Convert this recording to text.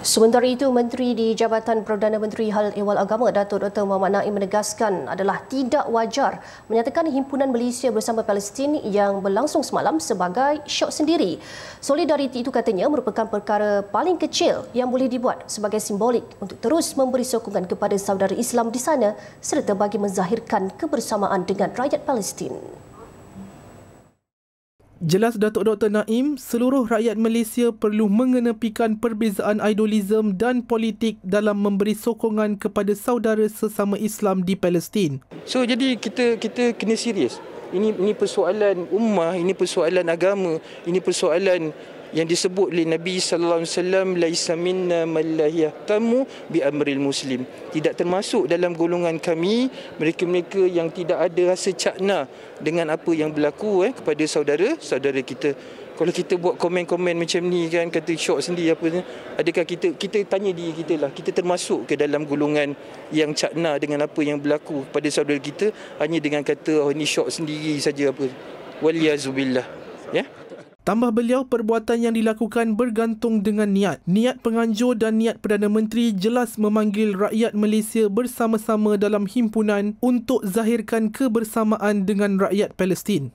Sementara itu, Menteri di Jabatan Perdana Menteri Hal Ehwal Agama Datuk Dr. Muhammad Naim menegaskan adalah tidak wajar menyatakan himpunan Malaysia bersama Palestin yang berlangsung semalam sebagai syok sendiri. Solidariti itu katanya merupakan perkara paling kecil yang boleh dibuat sebagai simbolik untuk terus memberi sokongan kepada saudara Islam di sana serta bagi menzahirkan kebersamaan dengan rakyat Palestin. Jelas Datuk Dr. Naim, seluruh rakyat Malaysia perlu mengenepikan perbezaan idolism dan politik dalam memberi sokongan kepada saudara sesama Islam di Palestin. So jadi kita kita kena serius. Ini ini persoalan ummah, ini persoalan agama, ini persoalan yang disebut oleh Nabi sallallahu alaihi wasallam laisa minna man la yahtamu bi amril muslim tidak termasuk dalam golongan kami mereka-mereka yang tidak ada rasa cakna dengan apa yang berlaku eh kepada saudara-saudara kita kalau kita buat komen-komen macam ni kan kata syok sendiri apa ni adakah kita kita tanya diri kita lah kita termasuk ke dalam golongan yang cakna dengan apa yang berlaku kepada saudara kita hanya dengan kata oh ni syok sendiri saja apa waliazubillah ya yeah? Tambah beliau, perbuatan yang dilakukan bergantung dengan niat. Niat penganjur dan niat Perdana Menteri jelas memanggil rakyat Malaysia bersama-sama dalam himpunan untuk zahirkan kebersamaan dengan rakyat Palestin.